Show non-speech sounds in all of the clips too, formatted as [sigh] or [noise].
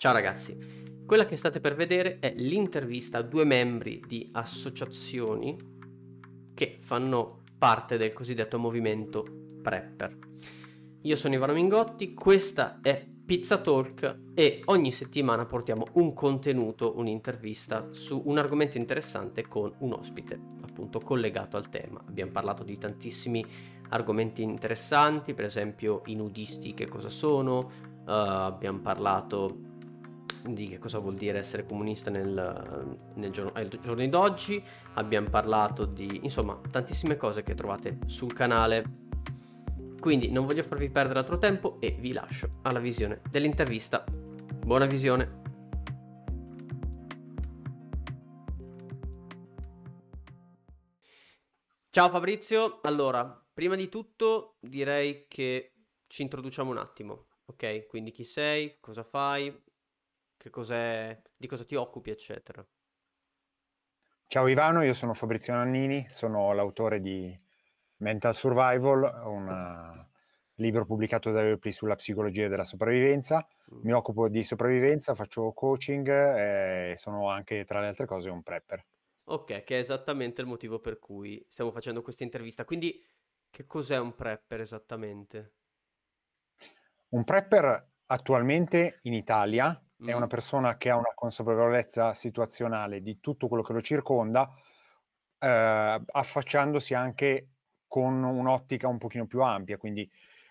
Ciao ragazzi, quella che state per vedere è l'intervista a due membri di associazioni che fanno parte del cosiddetto movimento prepper. Io sono Ivano Mingotti, questa è Pizza Talk e ogni settimana portiamo un contenuto, un'intervista su un argomento interessante con un ospite, appunto collegato al tema. Abbiamo parlato di tantissimi argomenti interessanti, per esempio i nudisti che cosa sono, uh, abbiamo parlato di che cosa vuol dire essere comunista nel, nel giorno, ai giorni d'oggi, abbiamo parlato di insomma tantissime cose che trovate sul canale. Quindi non voglio farvi perdere altro tempo e vi lascio alla visione dell'intervista. Buona visione! Ciao Fabrizio, allora, prima di tutto direi che ci introduciamo un attimo, ok? Quindi chi sei, cosa fai, che cos'è, di cosa ti occupi, eccetera. Ciao Ivano, io sono Fabrizio Nannini, sono l'autore di Mental Survival, un libro pubblicato da Eupli sulla psicologia della sopravvivenza. Mm. Mi occupo di sopravvivenza, faccio coaching e sono anche, tra le altre cose, un prepper. Ok, che è esattamente il motivo per cui stiamo facendo questa intervista. Quindi, che cos'è un prepper esattamente? Un prepper attualmente in Italia mm. è una persona che ha una consapevolezza situazionale di tutto quello che lo circonda, eh, affacciandosi anche con un'ottica un pochino più ampia, quindi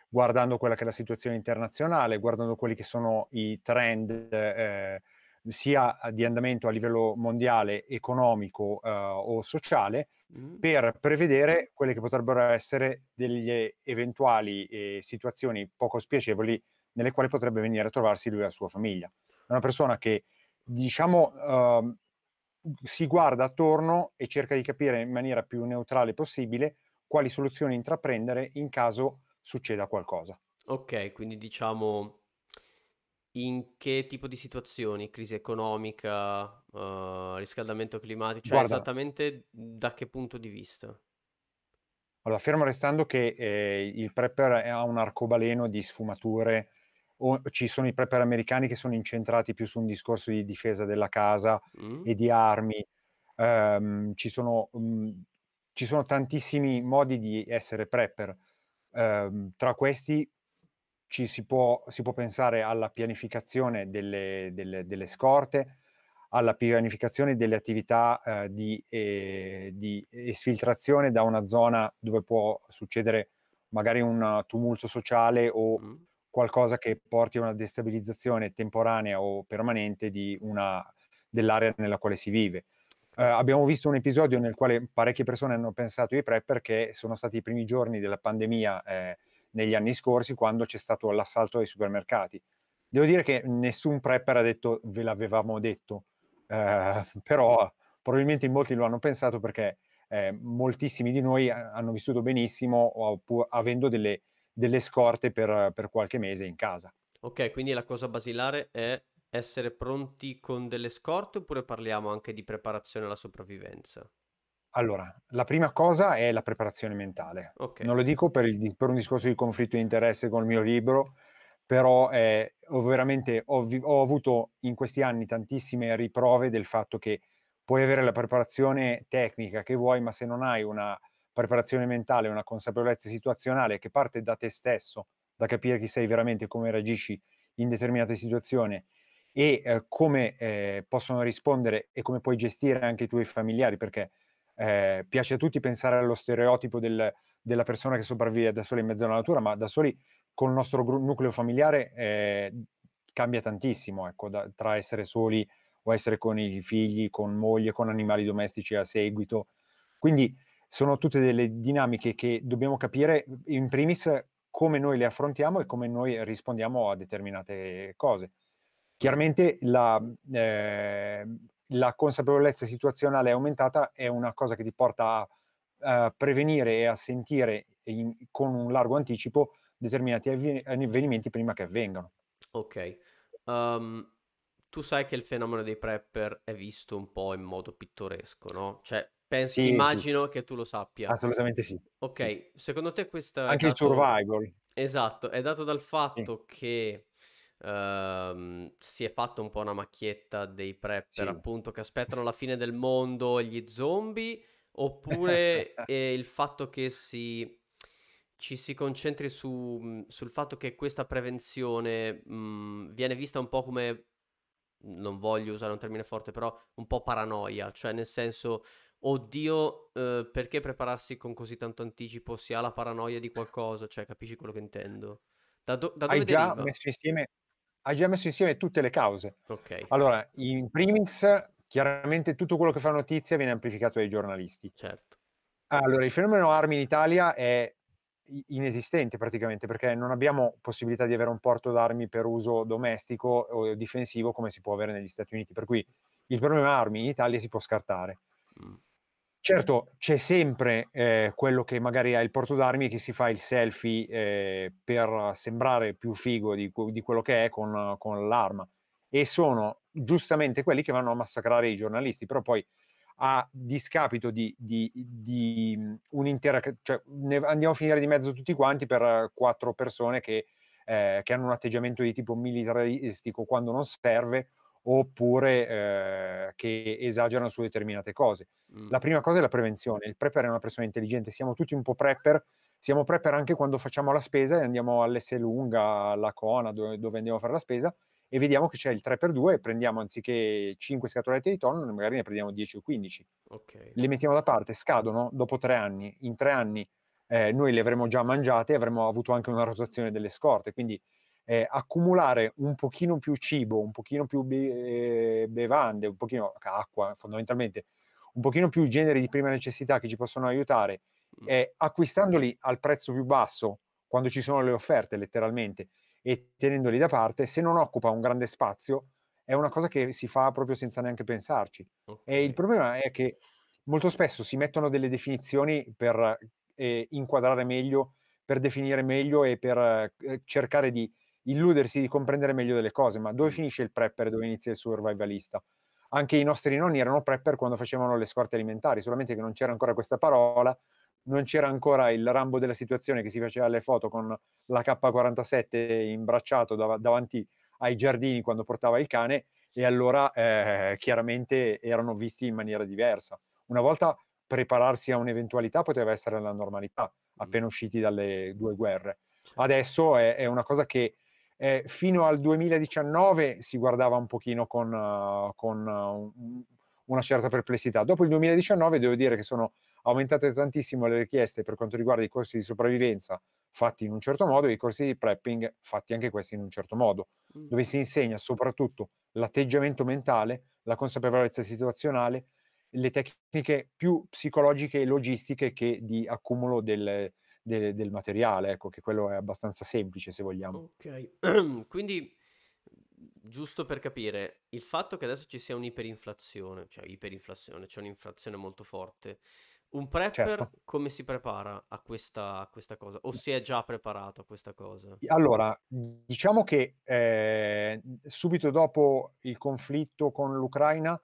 guardando quella che è la situazione internazionale, guardando quelli che sono i trend eh, sia di andamento a livello mondiale, economico eh, o sociale, mm. per prevedere quelle che potrebbero essere delle eventuali eh, situazioni poco spiacevoli nelle quali potrebbe venire a trovarsi lui e la sua famiglia una persona che, diciamo, uh, si guarda attorno e cerca di capire in maniera più neutrale possibile quali soluzioni intraprendere in caso succeda qualcosa. Ok, quindi diciamo in che tipo di situazioni? Crisi economica, uh, riscaldamento climatico, cioè Guarda, esattamente da che punto di vista? Allora, fermo restando che eh, il prepper ha un arcobaleno di sfumature o ci sono i prepper americani che sono incentrati più su un discorso di difesa della casa mm. e di armi. Um, ci, sono, um, ci, sono, tantissimi modi di essere prepper. Um, tra questi ci si può, si può, pensare alla pianificazione delle, delle, delle scorte, alla pianificazione delle attività eh, di, eh, di, esfiltrazione da una zona dove può succedere magari un tumulto sociale o mm qualcosa che porti a una destabilizzazione temporanea o permanente una, dell'area nella quale si vive. Eh, abbiamo visto un episodio nel quale parecchie persone hanno pensato ai prepper che sono stati i primi giorni della pandemia eh, negli anni scorsi quando c'è stato l'assalto ai supermercati. Devo dire che nessun prepper ha detto ve l'avevamo detto, eh, [laughs] però probabilmente in molti lo hanno pensato perché eh, moltissimi di noi eh, hanno vissuto benissimo pur avendo delle delle scorte per, per qualche mese in casa. Ok, quindi la cosa basilare è essere pronti con delle scorte oppure parliamo anche di preparazione alla sopravvivenza? Allora, la prima cosa è la preparazione mentale. Okay. Non lo dico per, il, per, un discorso di conflitto di interesse con il mio libro, però eh, ho veramente ho, ho avuto in questi anni tantissime riprove del fatto che puoi avere la preparazione tecnica che vuoi, ma se non hai una preparazione mentale, una consapevolezza situazionale che parte da te stesso, da capire chi sei veramente, come reagisci in determinate situazioni e eh, come eh, possono rispondere e come puoi gestire anche i tuoi familiari, perché eh, piace a tutti pensare allo stereotipo del, della persona che sopravvive da sola in mezzo alla natura, ma da soli con il nostro gru- nucleo familiare eh, cambia tantissimo, ecco, da, tra essere soli o essere con i figli, con moglie, con animali domestici a seguito. Quindi sono tutte delle dinamiche che dobbiamo capire in primis come noi le affrontiamo e come noi rispondiamo a determinate cose. Chiaramente la, eh, la consapevolezza situazionale aumentata è una cosa che ti porta a, a prevenire e a sentire in, con un largo anticipo determinati avven- avvenimenti prima che avvengano. Ok. Um, tu sai che il fenomeno dei prepper è visto un po' in modo pittoresco, no? Cioè, Penso, sì, immagino sì, che tu lo sappia. Assolutamente sì. Ok, sì, secondo te questa... Anche dato... il survival. Esatto, è dato dal fatto che ehm, si è fatta un po' una macchietta dei prepper, appunto, che aspettano la fine del mondo e gli zombie, oppure eh, [laughs] il fatto che si... ci si concentri su, mhmm, sul fatto che questa prevenzione mh, mhmm, viene vista un po' come... Non voglio usare un termine forte, però un po' paranoia, cioè nel senso oddio, eh, perché prepararsi con così tanto anticipo si ha la paranoia di qualcosa, cioè capisci quello che intendo. Da, do- da hai, già insieme, hai già messo insieme tutte le cause. Ok. Allora, in primis, chiaramente tutto quello che fa notizia viene amplificato dai giornalisti. Certo. Allora, il fenomeno armi in Italia è inesistente praticamente perché non abbiamo possibilità di avere un porto d'armi per uso domestico o difensivo come si può avere negli Stati Uniti, per cui il problema armi in Italia si può scartare. Mm. Certo, c'è sempre eh, quello che magari ha il porto d'armi che si fa il selfie eh, per sembrare più figo di, di quello che è con, con, l'arma. E sono giustamente quelli che vanno a massacrare i giornalisti, però poi a discapito di, di, di mm, un'intera... Cioè, andiamo a finire di mezzo tutti quanti per quattro persone che, eh, che hanno un atteggiamento di tipo militaristico quando non serve oppure eh, che esagerano su determinate cose. Mm. La prima cosa è la prevenzione. Il prepper è una persona intelligente, siamo tutti un po' prepper, siamo prepper anche quando facciamo la spesa e andiamo all'S lunga, alla Cona, dove, dove, andiamo a fare la spesa e vediamo che c'è il 3x2 e prendiamo anziché 5 scatolette di tonno, magari ne prendiamo 10 o 15. Okay. Le mettiamo da parte, scadono dopo tre anni. In tre anni eh, noi le avremo già mangiate e avremo avuto anche una rotazione delle scorte, quindi eh, accumulare un pochino più cibo, un pochino più be- eh, bevande, un pochino acqua fondamentalmente, un pochino più generi di prima necessità che ci possono aiutare, mm. eh, acquistandoli al prezzo più basso quando ci sono le offerte letteralmente e tenendoli da parte, se non occupa un grande spazio, è una cosa che si fa proprio senza neanche pensarci. Okay. E il problema è che molto spesso si mettono delle definizioni per eh, inquadrare meglio, per definire meglio e per eh, cercare di illudersi di comprendere meglio delle cose, ma dove finisce il prepper e dove inizia il survivalista? Anche i nostri nonni erano prepper quando facevano le scorte alimentari, solamente che non c'era ancora questa parola, non c'era ancora il rambo della situazione che si faceva le foto con la K47 imbracciato dav- davanti ai giardini quando portava il cane e allora eh, chiaramente erano visti in maniera diversa. Una volta prepararsi a un'eventualità poteva essere la normalità, appena usciti dalle due guerre. Adesso è, è una cosa che eh, fino al 2019 si guardava un pochino con, uh, con uh, una certa perplessità. Dopo il 2019 devo dire che sono aumentate tantissimo le richieste per quanto riguarda i corsi di sopravvivenza fatti in un certo modo e i corsi di prepping fatti anche questi in un certo modo, mm. dove si insegna soprattutto l'atteggiamento mentale, la consapevolezza situazionale, le tecniche più psicologiche e logistiche che di accumulo del, de- del materiale, ecco, che quello è abbastanza semplice se vogliamo. Ok, [clears throat] quindi giusto per capire, il fatto che adesso ci sia un'iperinflazione, cioè iperinflazione, c'è cioè un'inflazione molto forte, un prepper certo. come si prepara a questa, a questa, cosa? O si è già preparato a questa cosa? Allora, diciamo che eh, subito dopo il conflitto con l'Ucraina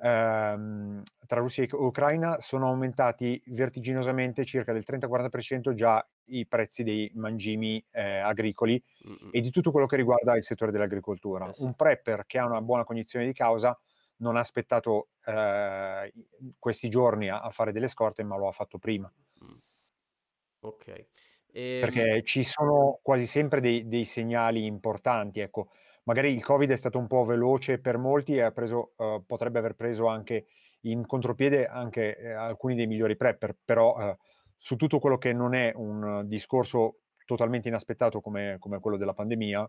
ehm, tra Russia e Ucraina sono aumentati vertiginosamente circa del 30-40% già i prezzi dei mangimi eh, agricoli mm-hmm. e di tutto quello che riguarda il settore dell'agricoltura. Eh Un prepper che ha una buona cognizione di causa non ha aspettato eh, questi giorni a, a, fare delle scorte, ma lo ha fatto prima. Mm. Ok. Ehm... Perché ci sono quasi sempre dei, dei segnali importanti, ecco magari il Covid è stato un po' veloce per molti e preso, uh, potrebbe aver preso anche in contropiede anche eh, alcuni dei migliori prepper, però uh, su tutto quello che non è un discorso totalmente inaspettato come, come, quello della pandemia,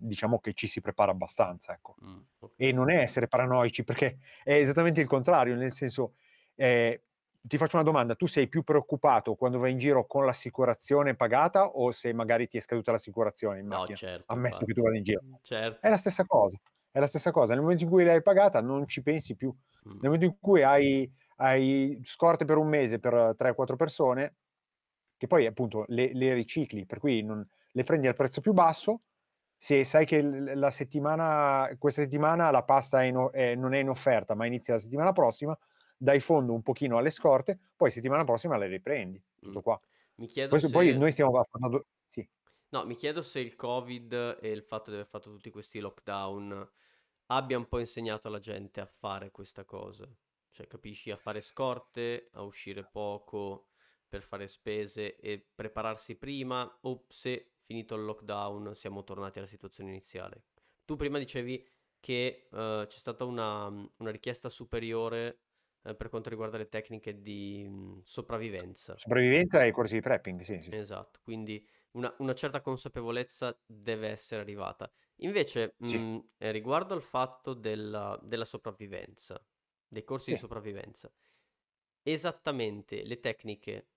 diciamo che ci si prepara abbastanza, ecco. Mm, okay. E non è essere paranoici, perché è esattamente il contrario, nel senso... Eh, ti faccio una domanda, tu sei più preoccupato quando vai in giro con l'assicurazione pagata o se magari ti è scaduta l'assicurazione in no, macchina? Certo, Ammesso infatti. che tu vada in giro. Certo. È la stessa cosa, è la stessa cosa. Nel momento in cui l'hai pagata non ci pensi più. Mm. Nel momento in cui hai, hai scorte per un mese per 3-4 persone, che poi appunto le, le ricicli, per cui non, le prendi al prezzo più basso, se sai che la settimana, questa settimana la pasta è in, eh, non è in offerta, ma inizia la settimana prossima, dai fondo un pochino alle scorte, poi settimana prossima le riprendi. Mm. Tutto qua. Mi chiedo Questo, se... Poi noi stiamo parlando... Sì. No, mi chiedo se il Covid e il fatto di aver fatto tutti questi lockdown abbia un po' insegnato alla gente a fare questa cosa. Cioè, capisci, a fare scorte, a uscire poco per fare spese e prepararsi prima o se finito il lockdown siamo tornati alla situazione iniziale. Tu prima dicevi che uh, c'è stata una, una richiesta superiore eh, per quanto riguarda le tecniche di mh, mhmm, sopravvivenza. Sopravvivenza e corsi di prepping, sì. sì. Esatto, quindi una, una, certa consapevolezza deve essere arrivata. Invece, sì. mh, mhmm, eh, riguardo al fatto della, della sopravvivenza, dei corsi sì. di sopravvivenza, esattamente le tecniche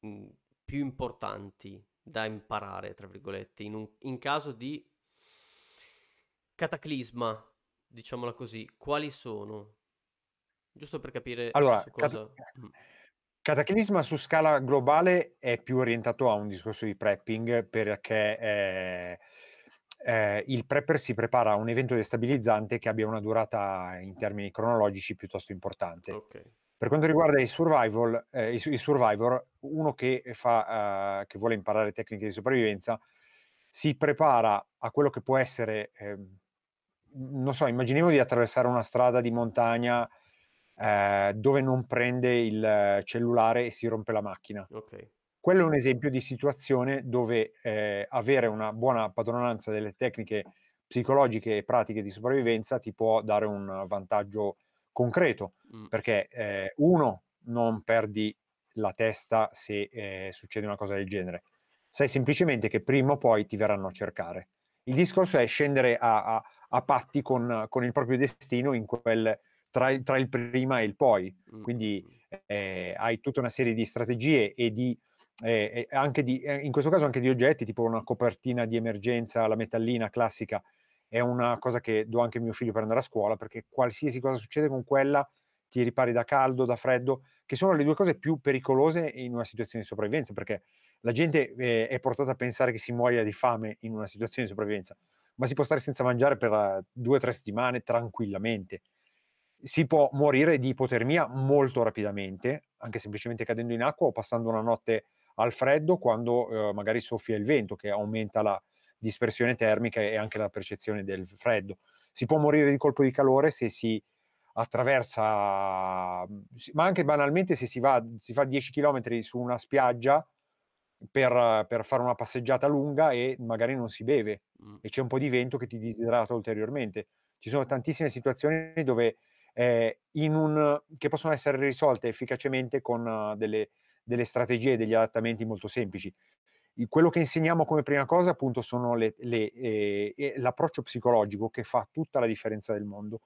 mh, mhmm, più importanti da imparare, tra virgolette, in, un, in caso di cataclisma, diciamola così, quali sono? Giusto per capire allora, cosa... Mm. Cataclisma su scala globale è più orientato a un discorso di prepping perché eh, eh, il prepper si prepara a un evento destabilizzante che abbia una durata in termini cronologici piuttosto importante. Okay. Per quanto riguarda i, survival, eh, i, i survivor, uno che, fa, eh, che, vuole imparare tecniche di sopravvivenza si prepara a quello che può essere, eh, non so, immaginiamo di attraversare una strada di montagna eh, dove non prende il cellulare e si rompe la macchina. Okay. Quello è un esempio di situazione dove eh, avere una buona padronanza delle tecniche psicologiche e pratiche di sopravvivenza ti può dare un vantaggio concreto, mm. perché eh, uno, non perdi la testa se eh, succede una cosa del genere, sai semplicemente che prima o poi ti verranno a cercare. Il discorso è scendere a, a, a patti con, con, il proprio destino in quel tra, tra il prima e il poi. Mm, Quindi mm, mm. eh, hai tutta una serie di strategie e di, eh, anche di, eh, in questo caso anche di oggetti, tipo una copertina di emergenza, la metallina classica, è una cosa che do anche a mio figlio per andare a scuola, perché qualsiasi cosa succede con quella ti ripari da caldo, da freddo, che sono le due cose più pericolose in una situazione di sopravvivenza, perché la gente eh, è portata a pensare che si muoia di fame in una situazione di sopravvivenza, ma si può stare senza mangiare per eh, due o tre settimane tranquillamente si può morire di ipotermia molto rapidamente, anche semplicemente cadendo in acqua o passando una notte al freddo quando eh, magari soffia il vento che aumenta la dispersione termica e anche la percezione del freddo. Si può morire di colpo di calore se si attraversa, ma anche banalmente se si, va, si fa 10 km su una spiaggia per, per, fare una passeggiata lunga e magari non si beve mm. e c'è un po' di vento che ti disidrata ulteriormente. Ci sono tantissime situazioni dove eh, un, che possono essere risolte efficacemente con uh, delle, delle, strategie, degli adattamenti molto semplici. quello che insegniamo come prima cosa appunto sono le, le, eh, l'approccio psicologico che fa tutta la differenza del mondo.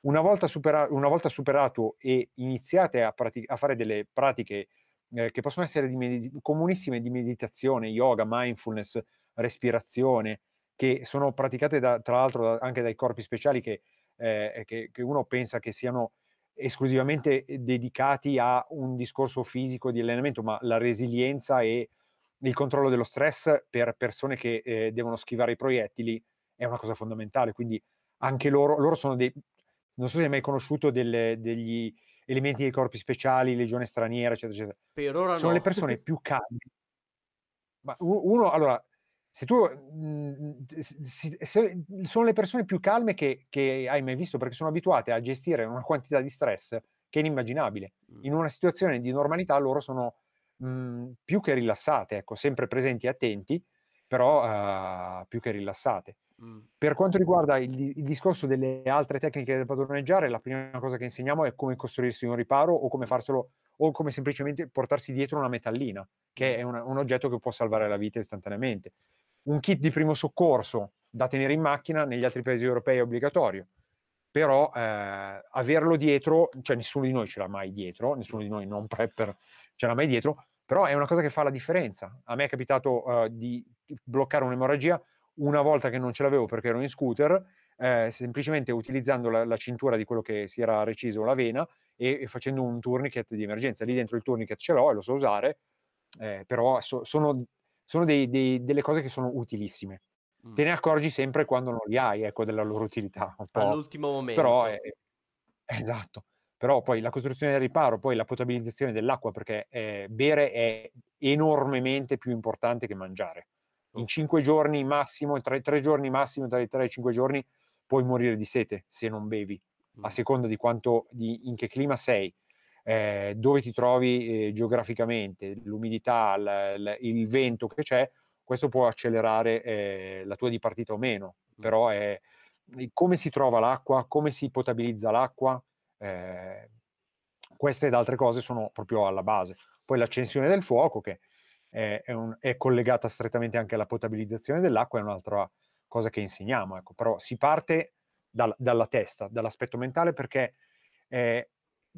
Una volta, supera- una volta superato e iniziate a, pratic- a fare delle pratiche eh, che possono essere di med- comunissime di meditazione, yoga, mindfulness, respirazione, che sono praticate da, tra l'altro da, anche dai corpi speciali che eh, che, che, uno pensa che siano esclusivamente eh, dedicati a un discorso fisico di allenamento, ma la resilienza e il controllo dello stress per persone che eh, devono schivare i proiettili è una cosa fondamentale. Quindi anche loro, loro sono dei... Non so se hai mai conosciuto delle, degli elementi dei corpi speciali, legione straniera, eccetera, eccetera. Per ora sono no. le persone [laughs] più calme. Ma uno, allora, se tu mhmm, se, mhmm, sono le persone più calme che, che, hai mai visto perché sono abituate a gestire una quantità di stress che è inimmaginabile. In una situazione di normalità loro sono mh, mhmm, più che rilassate, ecco, sempre presenti e attenti, però uh, più che rilassate. Per quanto riguarda il, il, discorso delle altre tecniche da padroneggiare, la prima cosa che insegniamo è come costruirsi un riparo o come farselo o come semplicemente portarsi dietro una metallina, che è un, un oggetto che può salvare la vita istantaneamente. Un kit di primo soccorso da tenere in macchina negli altri paesi europei è obbligatorio, però eh, averlo dietro, cioè nessuno di noi ce l'ha mai dietro, nessuno di noi non prepper ce l'ha mai dietro, però è una cosa che fa la differenza. A me è capitato eh, di bloccare un'emorragia una volta che non ce l'avevo perché ero in scooter, eh, semplicemente utilizzando la, la, cintura di quello che si era reciso la vena e, e facendo un tourniquet di emergenza. Lì dentro il tourniquet ce l'ho e lo so usare, eh, però so, sono, sono dei, dei, delle cose che sono utilissime. Mm. Te ne mm. accorgi sempre quando non li hai, ecco, della loro utilità. All'ultimo momento. Però è, è esatto però poi la costruzione del riparo, poi la potabilizzazione dell'acqua, perché eh, bere è enormemente più importante che mangiare. In cinque giorni massimo, tra i tre giorni massimo, tra i tre e i cinque giorni, puoi morire di sete se non bevi a seconda di, quanto, di in che clima sei, eh, dove ti trovi eh, geograficamente, l'umidità, l- l- il vento che c'è, questo può accelerare eh, la tua dipartita o meno, però è come si trova l'acqua, come si potabilizza l'acqua, eh, queste ed altre cose sono proprio alla base. Poi l'accensione del fuoco che è, è, un, è collegata strettamente anche alla potabilizzazione dell'acqua, è un'altra cosa che insegniamo, ecco. però si parte dal, dalla testa, dall'aspetto mentale, perché eh,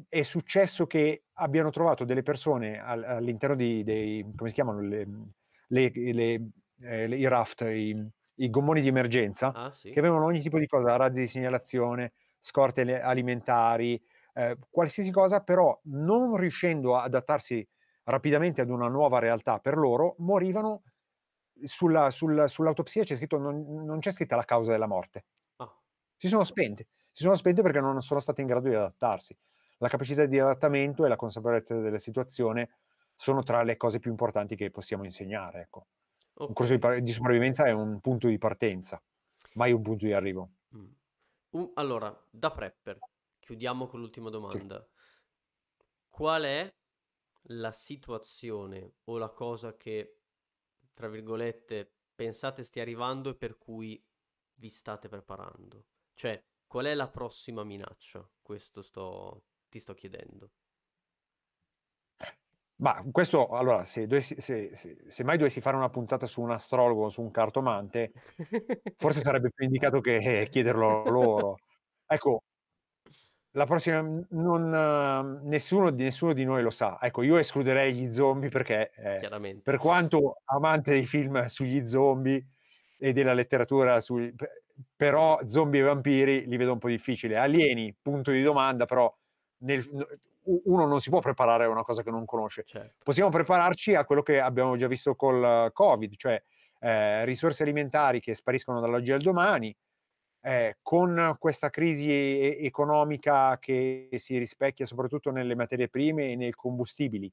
è successo che abbiano trovato delle persone all'interno di, dei, come si chiamano, le, le, le, eh, i raft, i, i, gommoni di emergenza, ah, sì. che avevano ogni tipo di cosa, razzi di segnalazione, scorte alimentari, eh, qualsiasi cosa, però non riuscendo ad adattarsi rapidamente ad una nuova realtà per loro, morivano sulla, sulla, sull'autopsia c'è scritto non, non c'è scritta la causa della morte si sono spente. Si sono spente perché non sono state in grado di adattarsi. La capacità di adattamento e la consapevolezza della situazione sono tra le cose più importanti che possiamo insegnare. Ecco. Okay. Un corso di, par- di, sopravvivenza è un punto di partenza, mai un punto di arrivo. Mm. Uh, allora, da prepper, chiudiamo con l'ultima domanda. Sì. Qual è la situazione o la cosa che, tra virgolette, pensate stia arrivando e per cui vi state preparando? Cioè, qual è la prossima minaccia? Questo sto, ti sto chiedendo. Ma questo, allora, se, dovessi, se, se, se, mai dovessi fare una puntata su un astrologo o su un cartomante, forse [laughs] sarebbe più indicato che eh, chiederlo loro. Ecco, la prossima, non, ehm, nessuno, nessuno, di noi lo sa. Ecco, io escluderei gli zombie perché, eh, per quanto amante dei film sugli zombie e della letteratura, sugli, però zombie e vampiri li vedo un po' difficili. Alieni, punto di domanda, però nel, uno non si può preparare a una cosa che non conosce. Certo. Possiamo prepararci a quello che abbiamo già visto col eh, Covid, cioè eh, risorse alimentari che spariscono dall'oggi al domani, eh, con questa crisi e- economica che si rispecchia soprattutto nelle materie prime e nei combustibili.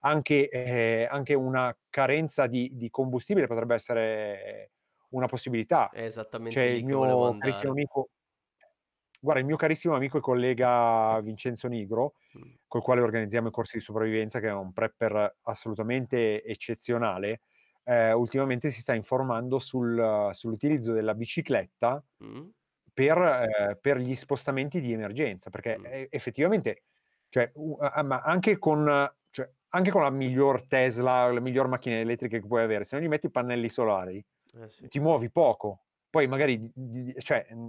Anche, eh, anche una carenza di, di, combustibile potrebbe essere una possibilità. È esattamente cioè, il mio carissimo amico Guarda, il mio carissimo amico e collega Vincenzo Nigro, mm. col quale organizziamo i corsi di sopravvivenza, che è un prepper assolutamente eccezionale, eh, ultimamente si sta informando sul, sull'utilizzo della bicicletta mm. per, eh, per, gli spostamenti di emergenza, perché mm. eh, effettivamente, cioè, uh, ma anche con, cioè, anche con la miglior Tesla, la miglior macchina elettrica che puoi avere, se non gli metti i pannelli solari, eh sì. ti muovi poco, poi magari, cioè, mhmm,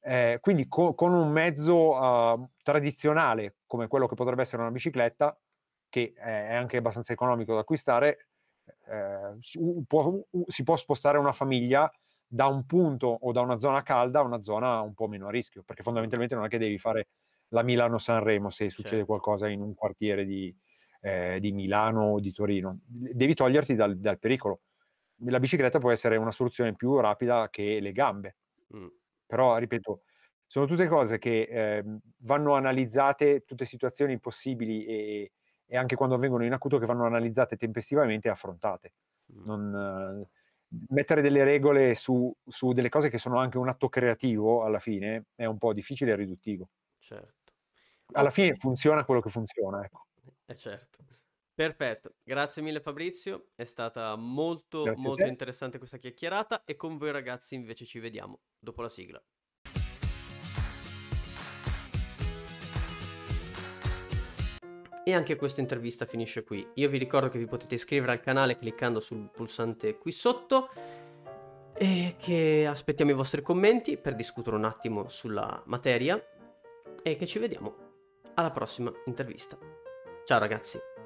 eh, quindi co- con un mezzo uh, tradizionale come quello che potrebbe essere una bicicletta, che è anche abbastanza economico da acquistare, eh, si, può, si può spostare una famiglia da un punto o da una zona calda a una zona un po' meno a rischio, perché fondamentalmente non è che devi fare la Milano-Sanremo se succede certo. qualcosa in un quartiere di, eh, di Milano o di Torino, devi toglierti dal, dal pericolo la bicicletta può essere una soluzione più rapida che le gambe. Mm. Però, ripeto, sono tutte cose che eh, vanno analizzate, tutte situazioni possibili e, e, anche quando avvengono in acuto che vanno analizzate tempestivamente e affrontate. Mm. Non, eh, mettere delle regole su, su, delle cose che sono anche un atto creativo alla fine è un po' difficile e riduttivo. Certo. Alla fine funziona quello che funziona, ecco. Eh certo. Perfetto, grazie mille Fabrizio, è stata molto grazie molto interessante questa chiacchierata e con voi ragazzi invece ci vediamo dopo la sigla. E anche questa intervista finisce qui. Io vi ricordo che vi potete iscrivere al canale cliccando sul pulsante qui sotto e che aspettiamo i vostri commenti per discutere un attimo sulla materia e che ci vediamo alla prossima intervista. Ciao ragazzi!